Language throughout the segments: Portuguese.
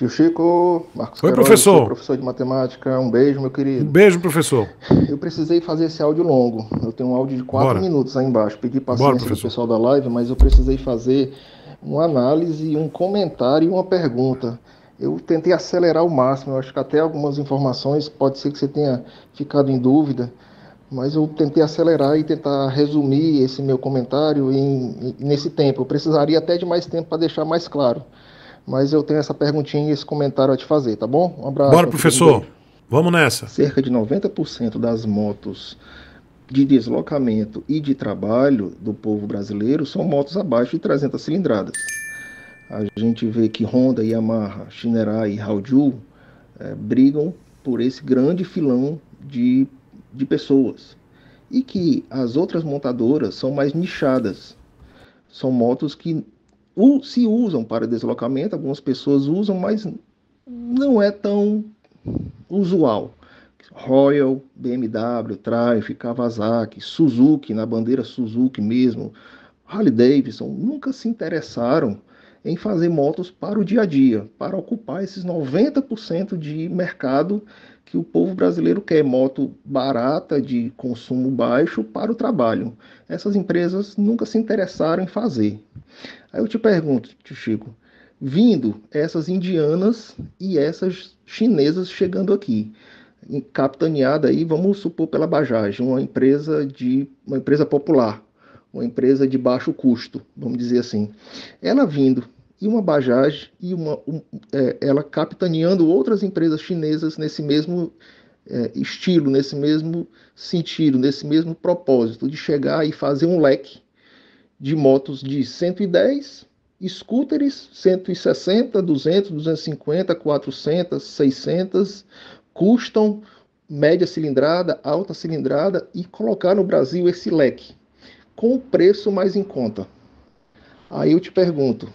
Tio Chico, Marcos Oi, professor. professor de matemática, um beijo, meu querido. Um beijo, professor. Eu precisei fazer esse áudio longo. Eu tenho um áudio de quatro minutos aí embaixo. Pedi paciência Bora, o pessoal da live, mas eu precisei fazer uma análise, um comentário e uma pergunta. Eu tentei acelerar o máximo, eu acho que até algumas informações pode ser que você tenha ficado em dúvida, mas eu tentei acelerar e tentar resumir esse meu comentário em, nesse tempo. Eu precisaria até de mais tempo para deixar mais claro mas eu tenho essa perguntinha e esse comentário a te fazer, tá bom? Um abraço. Bora, professor. Vamos nessa. Cerca de 90% das motos de deslocamento e de trabalho do povo brasileiro são motos abaixo de 300 cilindradas. A gente vê que Honda, Yamaha, Shinerai e Hauju é, brigam por esse grande filão de, de pessoas. E que as outras montadoras são mais nichadas. São motos que se usam para deslocamento, algumas pessoas usam, mas não é tão usual. Royal, BMW, Triumph, Kawasaki, Suzuki, na bandeira Suzuki mesmo, Harley Davidson, nunca se interessaram em fazer motos para o dia a dia, para ocupar esses 90% de mercado que o povo brasileiro quer, moto barata, de consumo baixo para o trabalho. Essas empresas nunca se interessaram em fazer. Aí eu te pergunto, te Chico, vindo essas indianas e essas chinesas chegando aqui, capitaneada aí, vamos supor pela Bajaj, uma empresa de uma empresa popular, uma empresa de baixo custo, vamos dizer assim. Ela vindo e uma Bajaj e uma um, é, ela capitaneando outras empresas chinesas nesse mesmo é, estilo, nesse mesmo sentido, nesse mesmo propósito de chegar e fazer um leque de motos de 110, scooters 160, 200, 250, 400, 600, custam média cilindrada, alta cilindrada e colocar no Brasil esse leque com o preço mais em conta. Aí eu te pergunto,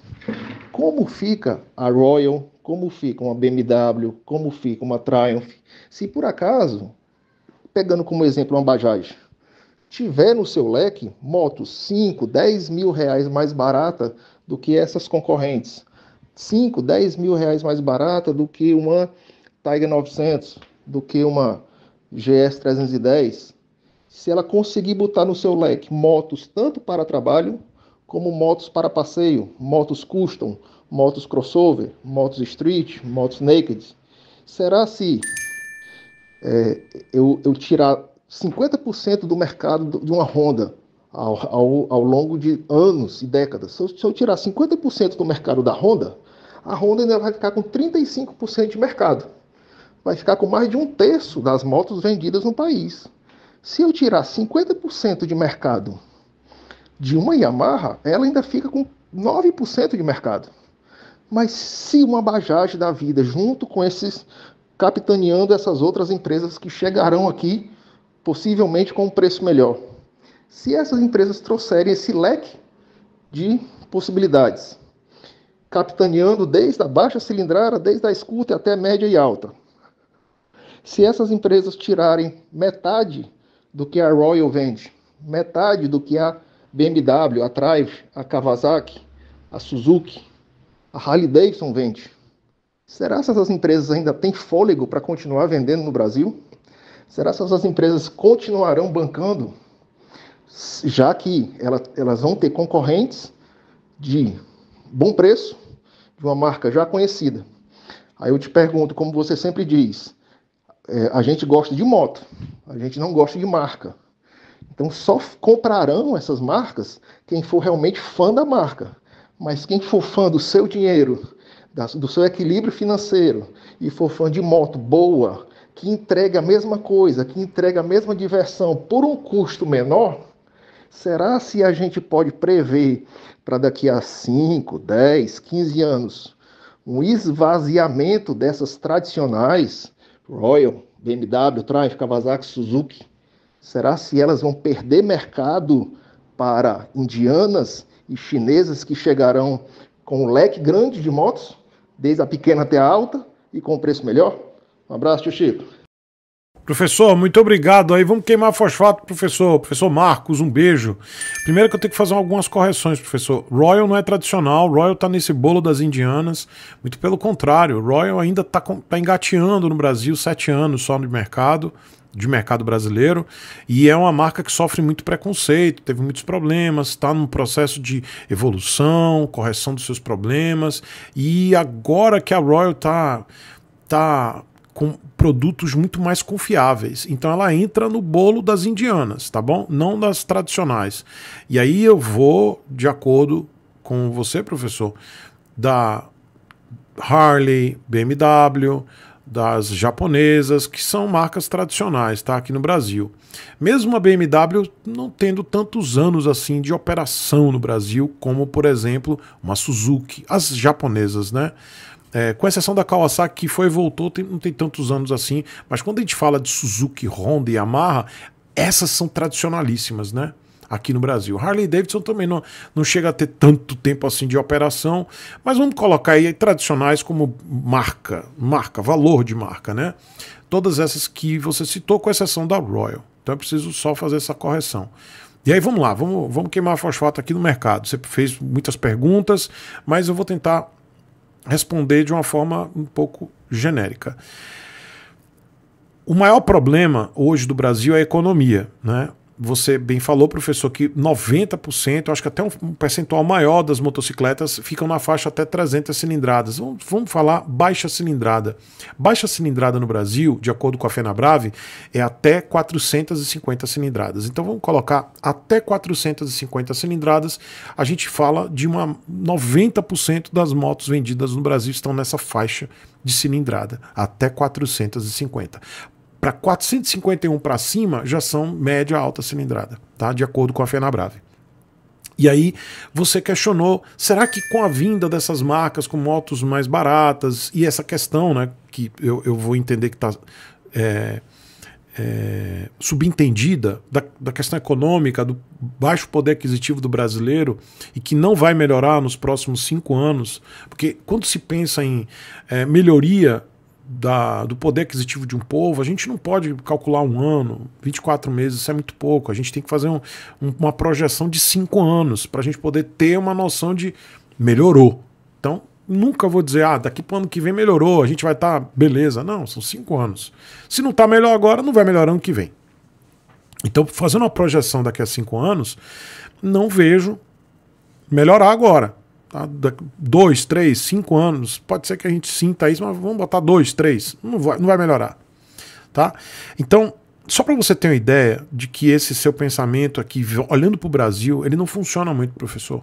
como fica a Royal, como fica uma BMW, como fica uma Triumph, se por acaso, pegando como exemplo uma Bajaj, tiver no seu leque motos 5, 10 mil reais mais barata do que essas concorrentes, 5, 10 mil reais mais barata do que uma Tiger 900, do que uma GS 310, se ela conseguir botar no seu leque motos tanto para trabalho como motos para passeio, motos custom, motos crossover, motos street, motos naked, será se é, eu, eu tirar 50% do mercado de uma Honda ao, ao, ao, longo de anos e décadas. Se eu, se eu tirar 50% do mercado da Honda, a Honda ainda vai ficar com 35% de mercado. Vai ficar com mais de um terço das motos vendidas no país. Se eu tirar 50% de mercado de uma Yamaha, ela ainda fica com 9% de mercado. Mas se uma Bajaj da vida, junto com esses, capitaneando essas outras empresas que chegarão aqui possivelmente com um preço melhor. Se essas empresas trouxerem esse leque de possibilidades, capitaneando desde a baixa cilindrada, desde a escuta até a média e alta. Se essas empresas tirarem metade do que a Royal vende, metade do que a BMW, a Triumph, a Kawasaki, a Suzuki, a Harley Davidson vende, será que essas empresas ainda têm fôlego para continuar vendendo no Brasil? Será que essas empresas continuarão bancando, já que elas, elas vão ter concorrentes de bom preço, de uma marca já conhecida? Aí eu te pergunto, como você sempre diz, é, a gente gosta de moto, a gente não gosta de marca. Então só comprarão essas marcas quem for realmente fã da marca. Mas quem for fã do seu dinheiro, do seu equilíbrio financeiro e for fã de moto boa, que entrega a mesma coisa, que entrega a mesma diversão por um custo menor, será se a gente pode prever para daqui a 5, 10, 15 anos um esvaziamento dessas tradicionais Royal, BMW, Triumph, Kawasaki, Suzuki? Será se elas vão perder mercado para indianas e chinesas que chegarão com um leque grande de motos, desde a pequena até a alta e com um preço melhor? Um abraço, tio Chico. Professor, muito obrigado. Aí vamos queimar fosfato, professor. Professor Marcos, um beijo. Primeiro que eu tenho que fazer algumas correções, professor. Royal não é tradicional, Royal tá nesse bolo das indianas. Muito pelo contrário, Royal ainda tá, tá engateando no Brasil, sete anos só no mercado de mercado brasileiro e é uma marca que sofre muito preconceito, teve muitos problemas, está num processo de evolução, correção dos seus problemas e agora que a Royal está tá, tá com produtos muito mais confiáveis. Então ela entra no bolo das indianas, tá bom? Não das tradicionais. E aí eu vou, de acordo com você, professor, da Harley, BMW, das japonesas, que são marcas tradicionais, tá? Aqui no Brasil. Mesmo a BMW não tendo tantos anos assim de operação no Brasil, como, por exemplo, uma Suzuki, as japonesas, né? É, com exceção da Kawasaki que foi e voltou, tem, não tem tantos anos assim, mas quando a gente fala de Suzuki, Honda e Yamaha, essas são tradicionalíssimas, né? Aqui no Brasil. Harley Davidson também não, não chega a ter tanto tempo assim de operação, mas vamos colocar aí tradicionais como marca, marca, valor de marca, né? Todas essas que você citou, com exceção da Royal. Então é preciso só fazer essa correção. E aí vamos lá, vamos, vamos queimar fosfato aqui no mercado. Você fez muitas perguntas, mas eu vou tentar responder de uma forma um pouco genérica. O maior problema hoje do Brasil é a economia. Né? você bem falou, professor, que 90%, acho que até um percentual maior das motocicletas ficam na faixa até 300 cilindradas. Vamos, vamos falar baixa cilindrada. Baixa cilindrada no Brasil, de acordo com a FenaBrave, é até 450 cilindradas. Então vamos colocar até 450 cilindradas, a gente fala de uma 90% das motos vendidas no Brasil estão nessa faixa de cilindrada, até 450. Para 451 para cima, já são média alta cilindrada, tá? de acordo com a Fenabrave. E aí você questionou, será que com a vinda dessas marcas com motos mais baratas e essa questão, né, que eu, eu vou entender que está é, é, subentendida da, da questão econômica, do baixo poder aquisitivo do brasileiro e que não vai melhorar nos próximos cinco anos, porque quando se pensa em é, melhoria da, do poder aquisitivo de um povo, a gente não pode calcular um ano, 24 meses, isso é muito pouco. A gente tem que fazer um, um, uma projeção de cinco anos para a gente poder ter uma noção de melhorou. Então, nunca vou dizer, ah, daqui para o ano que vem melhorou, a gente vai estar tá beleza. Não, são cinco anos. Se não está melhor agora, não vai melhorar ano que vem. Então, fazendo uma projeção daqui a cinco anos, não vejo melhorar agora. Tá? dois, três, cinco anos, pode ser que a gente sinta isso, mas vamos botar dois, três, não vai, não vai melhorar. Tá? Então, só para você ter uma ideia de que esse seu pensamento aqui, olhando para o Brasil, ele não funciona muito, professor.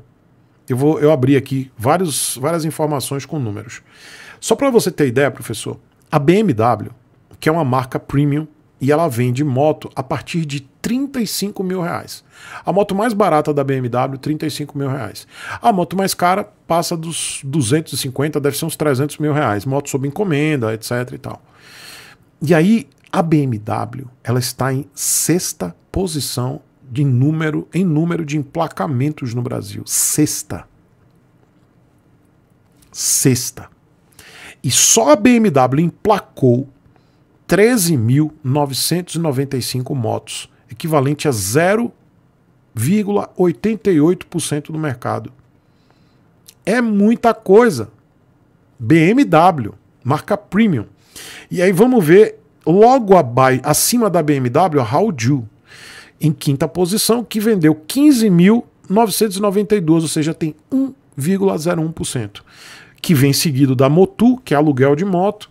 Eu vou eu abri aqui vários, várias informações com números. Só para você ter ideia, professor, a BMW, que é uma marca premium e ela vende moto a partir de 35 mil reais. A moto mais barata da BMW, 35 mil reais. A moto mais cara passa dos 250, deve ser uns 300 mil reais. Moto sob encomenda, etc e tal. E aí, a BMW, ela está em sexta posição de número, em número de emplacamentos no Brasil. Sexta. Sexta. E só a BMW emplacou 13.995 motos equivalente a 0,88% do mercado. É muita coisa. BMW, marca premium. E aí vamos ver logo abaixo, acima da BMW, a Haoju, em quinta posição, que vendeu 15.992, ou seja, tem 1,01%, que vem seguido da Motu, que é aluguel de moto,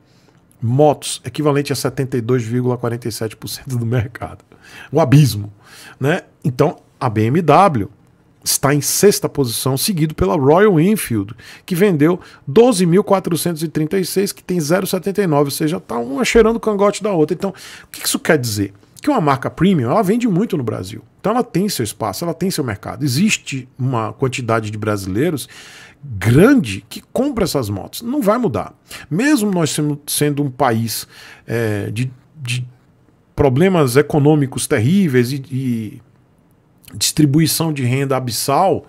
motos, equivalente a 72,47% do mercado. O abismo. Né? Então, a BMW está em sexta posição, seguido pela Royal Enfield, que vendeu 12.436, que tem 0,79, ou seja, está uma cheirando o cangote da outra. Então, o que isso quer dizer? Que uma marca premium, ela vende muito no Brasil. Então ela tem seu espaço, ela tem seu mercado. Existe uma quantidade de brasileiros grande que compra essas motos. Não vai mudar. Mesmo nós sendo um país é, de, de, problemas econômicos terríveis e, e distribuição de renda abissal,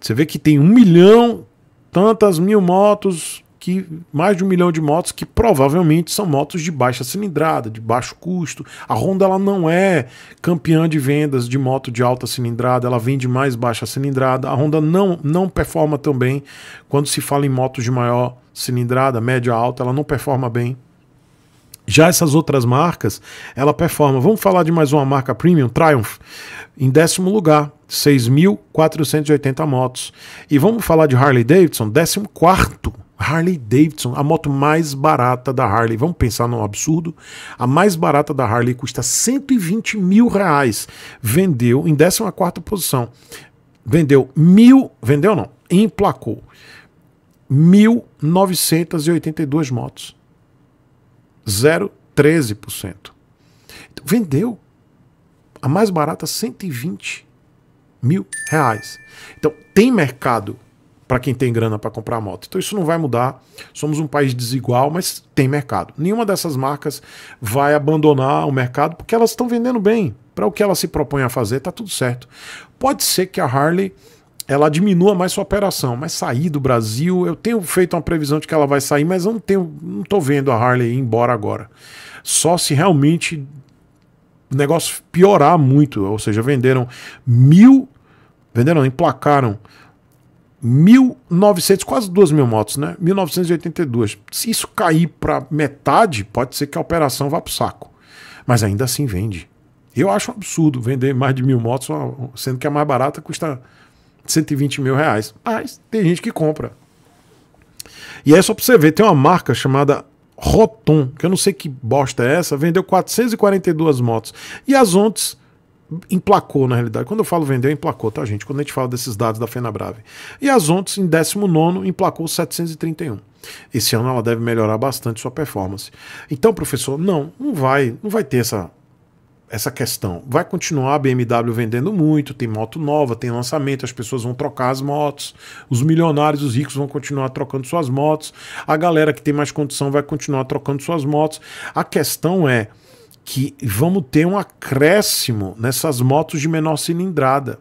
você vê que tem um milhão, tantas mil motos que mais de um milhão de motos que provavelmente são motos de baixa cilindrada, de baixo custo. A Honda ela não é campeã de vendas de moto de alta cilindrada, ela vende mais baixa cilindrada. A Honda não, não performa tão bem quando se fala em motos de maior cilindrada, média alta, ela não performa bem. Já essas outras marcas, ela performa. Vamos falar de mais uma marca premium, Triumph, em décimo lugar, 6.480 motos. E vamos falar de Harley Davidson, décimo quarto, Harley Davidson, a moto mais barata da Harley. Vamos pensar num absurdo? A mais barata da Harley custa 120 mil reais. Vendeu em 14 posição. Vendeu mil. Vendeu não. Emplacou. 1.982 motos. 0,13%. Então, vendeu. A mais barata, 120 mil reais. Então, tem mercado para quem tem grana para comprar moto. Então isso não vai mudar. Somos um país desigual, mas tem mercado. Nenhuma dessas marcas vai abandonar o mercado porque elas estão vendendo bem. Para o que ela se propõe a fazer, tá tudo certo. Pode ser que a Harley ela diminua mais sua operação, mas sair do Brasil, eu tenho feito uma previsão de que ela vai sair, mas eu não tenho, não tô vendo a Harley ir embora agora. Só se realmente o negócio piorar muito, ou seja, venderam mil, venderam, emplacaram 1.900, quase 2 mil motos, né? 1.982. Se isso cair para metade, pode ser que a operação vá para o saco. Mas ainda assim vende. Eu acho um absurdo vender mais de mil motos, sendo que a mais barata custa 120 mil reais. Mas tem gente que compra. E é só para você ver, tem uma marca chamada Roton, que eu não sei que bosta é essa, vendeu 442 motos. E as ontes emplacou na realidade. Quando eu falo vendeu, emplacou, tá, gente? Quando a gente fala desses dados da Fenabrave. E a Zontes, em 19, emplacou 731. Esse ano ela deve melhorar bastante sua performance. Então, professor, não, não vai, não vai ter essa essa questão. Vai continuar a BMW vendendo muito, tem moto nova, tem lançamento, as pessoas vão trocar as motos, os milionários, os ricos vão continuar trocando suas motos, a galera que tem mais condição vai continuar trocando suas motos. A questão é, que vamos ter um acréscimo nessas motos de menor cilindrada.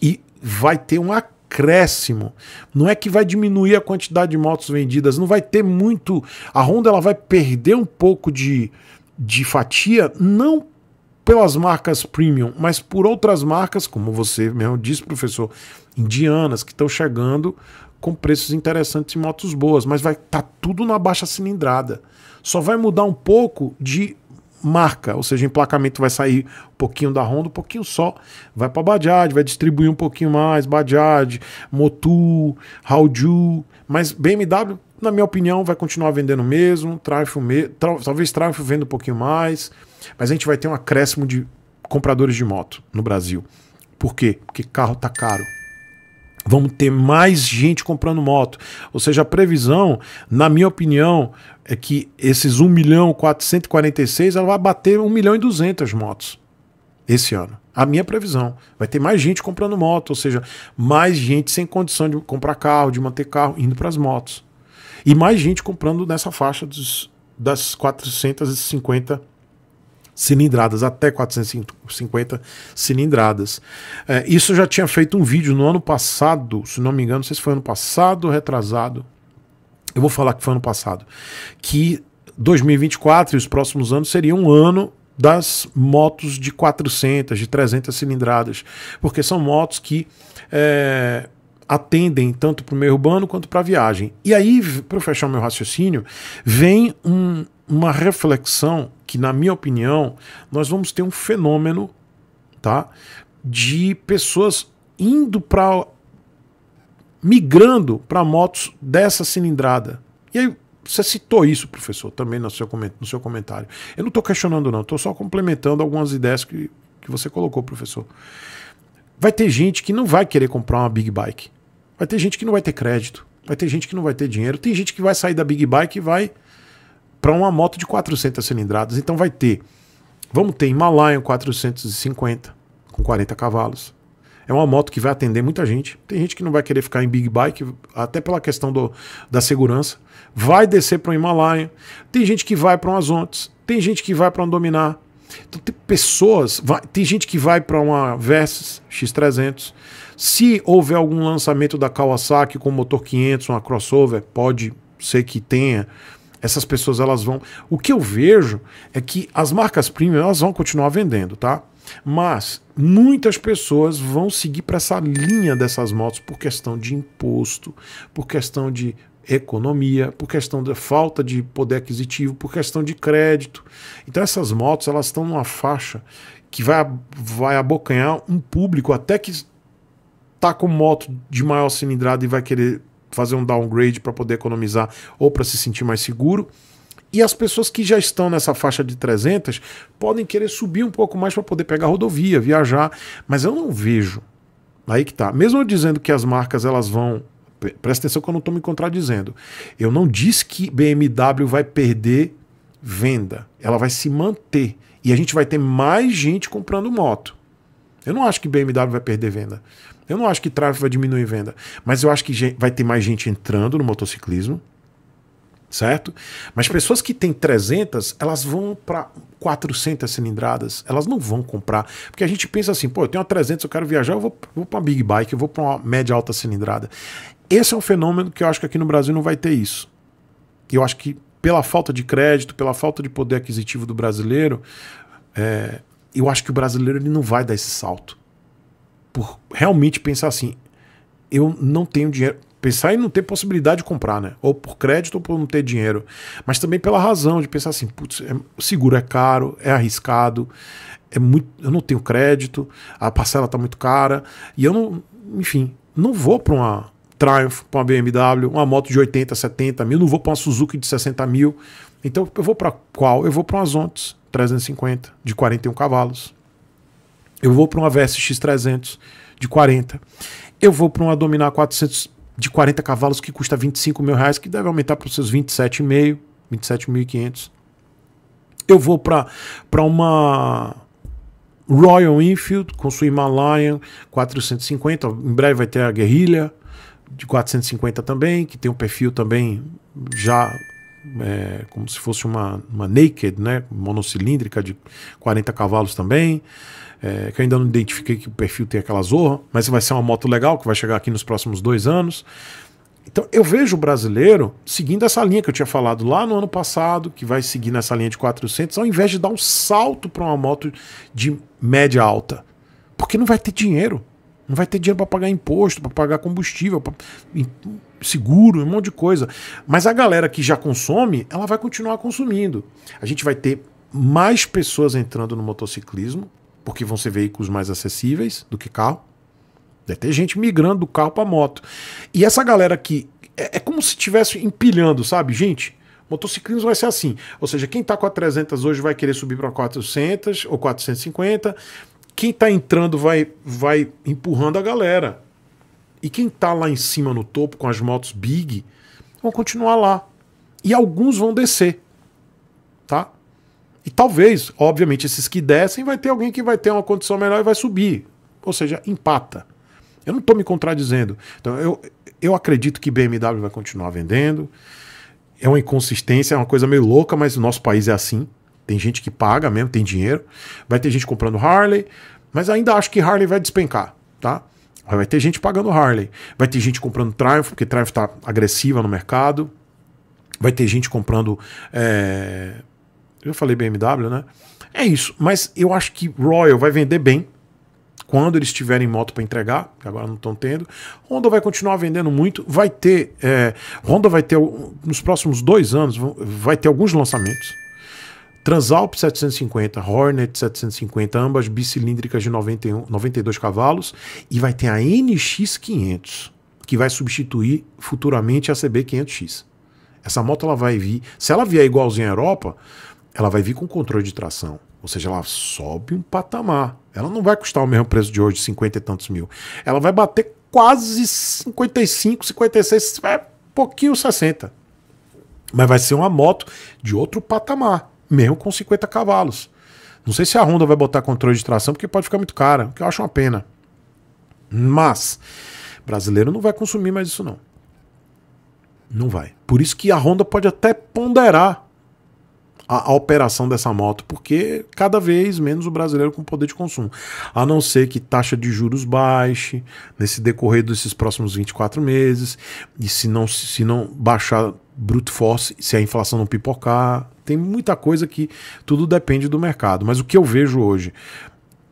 E vai ter um acréscimo. Não é que vai diminuir a quantidade de motos vendidas, não vai ter muito. A Honda ela vai perder um pouco de, de fatia, não pelas marcas premium, mas por outras marcas, como você mesmo disse, professor, indianas, que estão chegando com preços interessantes e motos boas, mas vai estar tá tudo na baixa cilindrada. Só vai mudar um pouco de marca, ou seja, o emplacamento vai sair um pouquinho da Honda, um pouquinho só, vai para Bajaj, vai distribuir um pouquinho mais, Bajaj, Motul, Haoju, mas BMW, na minha opinião, vai continuar vendendo mesmo, Triumph, me... talvez Triumph venda um pouquinho mais, mas a gente vai ter um acréscimo de compradores de moto no Brasil. Por quê? Porque carro tá caro vamos ter mais gente comprando moto. Ou seja, a previsão, na minha opinião, é que esses 1 milhão 446 ela vai bater 1 milhão e 200 motos esse ano. A minha previsão. Vai ter mais gente comprando moto, ou seja, mais gente sem condição de comprar carro, de manter carro, indo para as motos. E mais gente comprando nessa faixa dos, das 450 cilindradas, até 450 cilindradas. É, isso eu já tinha feito um vídeo no ano passado, se não me engano, não sei se foi ano passado ou retrasado. Eu vou falar que foi ano passado. Que 2024 e os próximos anos seria um ano das motos de 400, de 300 cilindradas, porque são motos que é, atendem tanto para o meio urbano quanto para a viagem. E aí, para fechar o meu raciocínio, vem um, uma reflexão que, na minha opinião, nós vamos ter um fenômeno tá, de pessoas indo para. migrando para motos dessa cilindrada. E aí, você citou isso, professor, também no seu, no seu comentário. Eu não estou questionando, não, estou só complementando algumas ideias que, que você colocou, professor. Vai ter gente que não vai querer comprar uma big bike. Vai ter gente que não vai ter crédito. Vai ter gente que não vai ter dinheiro. Tem gente que vai sair da big bike e vai para uma moto de 400 cilindradas. Então vai ter, vamos ter Himalayan 450 com 40 cavalos. É uma moto que vai atender muita gente. Tem gente que não vai querer ficar em big bike, até pela questão do, da segurança. Vai descer para o Himalaia. Tem gente que vai para um Azontes. Tem gente que vai para um Dominar. Então tem pessoas, vai, tem gente que vai para uma Versys X300. Se houver algum lançamento da Kawasaki com motor 500, uma crossover, pode ser que tenha essas pessoas elas vão. O que eu vejo é que as marcas premium elas vão continuar vendendo, tá? Mas muitas pessoas vão seguir para essa linha dessas motos por questão de imposto, por questão de economia, por questão da falta de poder aquisitivo, por questão de crédito. Então essas motos elas estão numa faixa que vai, vai abocanhar um público até que tá com moto de maior cilindrada e vai querer fazer um downgrade para poder economizar ou para se sentir mais seguro. E as pessoas que já estão nessa faixa de 300 podem querer subir um pouco mais para poder pegar rodovia, viajar, mas eu não vejo. Aí que tá. Mesmo eu dizendo que as marcas elas vão Presta atenção que eu não estou me contradizendo. Eu não disse que BMW vai perder venda. Ela vai se manter. E a gente vai ter mais gente comprando moto. Eu não acho que BMW vai perder venda. Eu não acho que tráfego vai diminuir venda, mas eu acho que vai ter mais gente entrando no motociclismo, certo? Mas pessoas que têm 300, elas vão para 400 cilindradas, elas não vão comprar. Porque a gente pensa assim, pô, eu tenho uma 300, eu quero viajar, eu vou, vou para uma big bike, eu vou para uma média alta cilindrada. Esse é um fenômeno que eu acho que aqui no Brasil não vai ter isso. Eu acho que pela falta de crédito, pela falta de poder aquisitivo do brasileiro, é, eu acho que o brasileiro ele não vai dar esse salto por realmente pensar assim, eu não tenho dinheiro. Pensar em não ter possibilidade de comprar, né? Ou por crédito ou por não ter dinheiro. Mas também pela razão de pensar assim, putz, é, o seguro é caro, é arriscado, é muito, eu não tenho crédito, a parcela está muito cara, e eu não, enfim, não vou para uma Triumph, para uma BMW, uma moto de 80, 70 mil, não vou para uma Suzuki de 60 mil. Então eu vou para qual? Eu vou para uma Zontes 350 de 41 cavalos. Eu vou para uma VSX 300 de 40. Eu vou para uma Dominar 400 de 40 cavalos que custa 25 mil reais, que deve aumentar para os seus 27,5, 27.500. Eu vou para uma Royal Enfield com sua Himalayan 450. Em breve vai ter a Guerrilha de 450 também, que tem um perfil também já é, como se fosse uma, uma naked, né, monocilíndrica de 40 cavalos também é, que eu ainda não identifiquei que o perfil tem aquela zorra, mas vai ser uma moto legal que vai chegar aqui nos próximos dois anos. Então eu vejo o brasileiro seguindo essa linha que eu tinha falado lá no ano passado, que vai seguir nessa linha de 400, ao invés de dar um salto para uma moto de média alta, porque não vai ter dinheiro. Não vai ter dinheiro para pagar imposto, para pagar combustível, pra... seguro, um monte de coisa. Mas a galera que já consome, ela vai continuar consumindo. A gente vai ter mais pessoas entrando no motociclismo, porque vão ser veículos mais acessíveis do que carro. Deve ter gente migrando do carro para moto. E essa galera aqui é, é como se estivesse empilhando, sabe, gente? Motociclismo vai ser assim. Ou seja, quem está com a 300 hoje vai querer subir para 400 ou 450. Quem está entrando vai, vai empurrando a galera. E quem está lá em cima no topo com as motos big vão continuar lá. E alguns vão descer. E talvez, obviamente, esses que descem, vai ter alguém que vai ter uma condição melhor e vai subir. Ou seja, empata. Eu não estou me contradizendo. Então, eu, eu acredito que BMW vai continuar vendendo. É uma inconsistência, é uma coisa meio louca, mas o nosso país é assim. Tem gente que paga mesmo, tem dinheiro. Vai ter gente comprando Harley, mas ainda acho que Harley vai despencar, tá? Vai ter gente pagando Harley. Vai ter gente comprando Triumph, porque Triumph está agressiva no mercado. Vai ter gente comprando é, eu falei BMW, né? É isso. Mas eu acho que Royal vai vender bem quando eles tiverem moto para entregar, que agora não estão tendo. Honda vai continuar vendendo muito. Vai ter. É, Honda vai ter, nos próximos dois anos, vai ter alguns lançamentos. Transalp 750, Hornet 750, ambas bicilíndricas de 91, 92 cavalos. E vai ter a NX 500, que vai substituir futuramente a CB 500X. Essa moto ela vai vir. Se ela vier igualzinha à Europa, ela vai vir com controle de tração. Ou seja, ela sobe um patamar. Ela não vai custar o mesmo preço de hoje, 50 e tantos mil. Ela vai bater quase 55, 56, é pouquinho 60. Mas vai ser uma moto de outro patamar, mesmo com 50 cavalos. Não sei se a Honda vai botar controle de tração, porque pode ficar muito cara, o que eu acho uma pena. Mas, brasileiro não vai consumir mais isso não. Não vai. Por isso que a Honda pode até ponderar a, a, operação dessa moto, porque cada vez menos o brasileiro com poder de consumo. A não ser que taxa de juros baixe nesse decorrer desses próximos 24 meses, e se não, se não baixar brute force, se a inflação não pipocar, tem muita coisa que tudo depende do mercado. Mas o que eu vejo hoje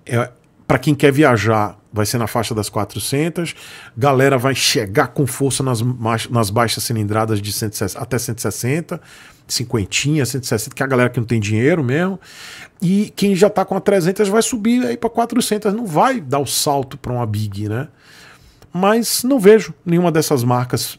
é para quem quer viajar vai ser na faixa das 400. Galera vai chegar com força nas, nas baixas cilindradas de 160, até 160, 50, 160, que é a galera que não tem dinheiro mesmo. E quem já está com a 300 vai subir aí para 400, não vai dar o salto para uma Big, né? Mas não vejo nenhuma dessas marcas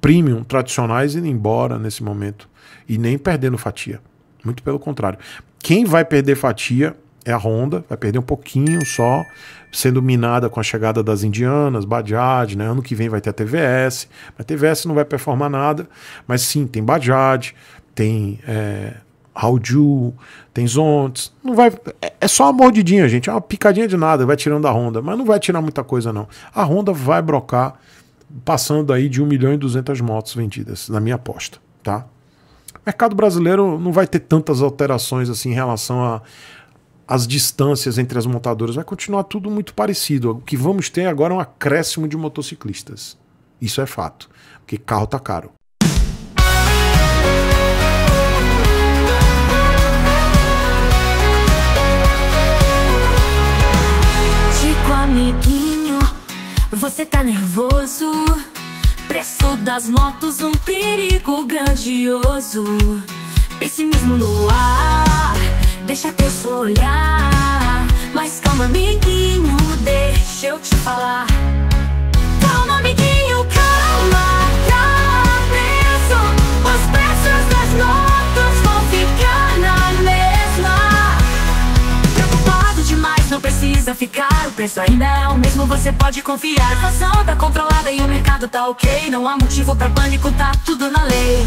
premium tradicionais indo embora nesse momento e nem perdendo fatia. Muito pelo contrário. Quem vai perder fatia é a Honda, vai perder um pouquinho só, sendo minada com a chegada das Indianas, Bajaj, né? Ano que vem vai ter a TVS, mas a TVS não vai performar nada, mas sim, tem Bajaj, tem é, Audio, tem Zontes, não vai, é, é só uma mordidinha, gente, é uma picadinha de nada, vai tirando a Honda, mas não vai tirar muita coisa não. A Honda vai brocar passando aí de 1 milhão e 200 motos vendidas, na minha aposta, tá? mercado brasileiro não vai ter tantas alterações assim em relação a, as distâncias entre as montadoras, vai continuar tudo muito parecido. O que vamos ter agora é um acréscimo de motociclistas. Isso é fato, porque carro tá caro. Chico, amiguinho, você tá nervoso? Preço das motos, um perigo grandioso. Pessimismo no ar. Deixa teu olhar Mas calma, amiguinho, deixa eu te falar Calma, amiguinho, calma Tá preso Os preços das notas vão ficar na mesma Preocupado demais, não precisa ficar O preço ainda é o mesmo, você pode confiar A inflação tá controlada e o mercado tá ok Não há motivo pra pânico, tá tudo na lei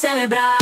celebrar.